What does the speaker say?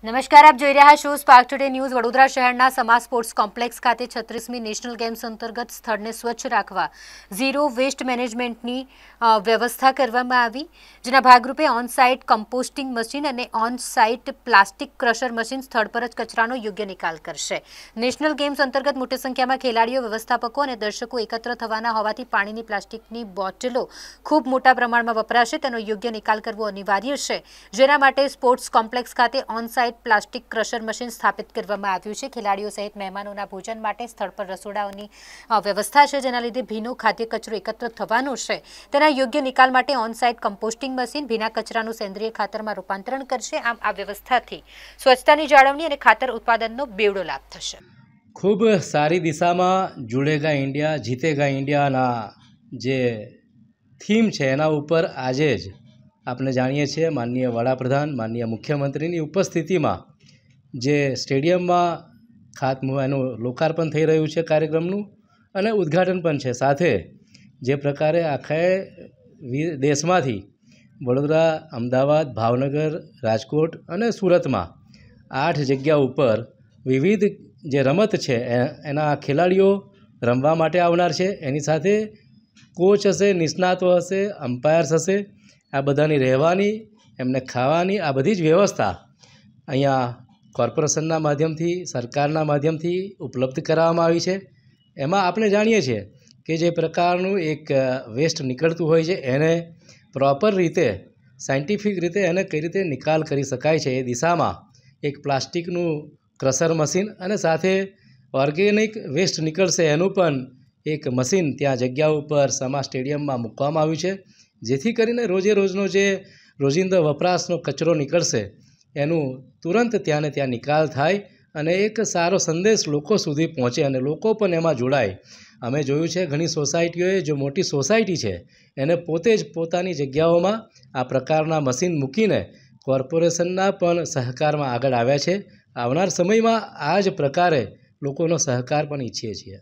નમસ્કાર આપ જોઈ રહ્યા છો સ્પાર્ક ટુડે ન્યૂઝ વડોદરા શહેરના સમા સ્પોર્ટ્સ કોમ્પ્લેક્સ ખાતે છત્રીસમી નેશનલ ગેમ્સ અંતર્ગત સ્થળને સ્વચ્છ રાખવા ઝીરો વેસ્ટ મેનેજમેન્ટની વ્યવસ્થા કરવામાં આવી જેના ભાગરૂપે ઓન સાઇટ કમ્પોસ્ટિંગ મશીન અને on site plastic crusher machine સ્થળ પર જ કચરાનો યોગ્ય નિકાલ કરશે નેશનલ ગેમ્સ અંતર્ગત મોટી સંખ્યામાં ખેલાડીઓ વ્યવસ્થાપકો અને દર્શકો એકત્ર થવાના હોવાથી પાણીની પ્લાસ્ટિકની બોટલો ખૂબ મોટા પ્રમાણમાં વપરાશે તેનો યોગ્ય નિકાલ કરવો અનિવાર્ય છે જેના માટે સ્પોર્ટ્સ કોમ્પ્લેક્સ ખાતે on site light plastic crusher machine સ્થાપિત કરવામાં આવ્યું છે ખેલાડીઓ સહિત મહેમાનોના ભોજન માટે સ્થળ પર રસોડાઓની વ્યવસ્થા છે જેના લીધે ભીનો ખાદ્ય કચરો એકત્ર થવાનો છે તેના યોગ્ય નિકાલ માટે ઓનસાઇટ કમ્પોસ્ટિંગ મશીન ભીના કચરાનું સેન્દ્રિય ખાતરમાં રૂપાંતરણ કરશે આમ આ વ્યવસ્થાથી સ્વચ્છતાની જાળવણી અને ખાતર ઉત્પાદનનો બેવડો લાભ થશે ખૂબ સારી દિશામાં જુડેગા ઇન્ડિયા જીતેગા ઇન્ડિયાના જે થીમ છે એના ઉપર આજે જ આપણે જાણીએ છીએ માનનીય વડાપ્રધાન માનનીય મુખ્યમંત્રીની ઉપસ્થિતિમાં જે સ્ટેડિયમમાં ખાતમુહૂર્ત એનું લોકાર્પણ થઈ રહ્યું છે કાર્યક્રમનું અને ઉદ્ઘાટન પણ છે સાથે જે પ્રકારે આખે દેશમાંથી વડોદરા અમદાવાદ ભાવનગર રાજકોટ અને સુરતમાં આઠ જગ્યા ઉપર વિવિધ જે રમત છે એના ખેલાડીઓ રમવા માટે આવનાર છે એની સાથે કોચ હશે નિષ્ણાતો હશે અમ્પાયર્સ હશે આ બધાની રહેવાની એમને ખાવાની આ બધી જ વ્યવસ્થા અહીંયા કોર્પોરેશનના માધ્યમથી સરકારના માધ્યમથી ઉપલબ્ધ કરાવવામાં આવી છે એમાં આપણે જાણીએ છીએ કે જે પ્રકારનું એક વેસ્ટ નીકળતું હોય છે એને પ્રોપર રીતે સાયન્ટિફિક રીતે એને કઈ રીતે નિકાલ કરી શકાય છે એ દિશામાં એક પ્લાસ્ટિકનું ક્રશર મશીન અને સાથે ઓર્ગેનિક વેસ્ટ નીકળશે એનું પણ એક મશીન ત્યાં જગ્યા ઉપર સમા સ્ટેડિયમમાં મૂકવામાં આવ્યું છે જેથી કરીને રોજે રોજનો જે રોજિંદા વપરાશનો કચરો નીકળશે એનું તુરંત ત્યાં ને ત્યાં નિકાલ થાય અને એક સારો સંદેશ લોકો સુધી પહોંચે અને લોકો પણ એમાં જોડાય અમે જોયું છે ઘણી સોસાયટીઓએ જો મોટી સોસાયટી છે એને પોતે જ પોતાની જગ્યાઓમાં આ પ્રકારના મશીન મૂકીને કોર્પોરેશનના પણ સહકારમાં આગળ આવ્યા છે આવનાર સમયમાં આ જ પ્રકારે લોકોનો સહકાર પણ ઈચ્છીએ છીએ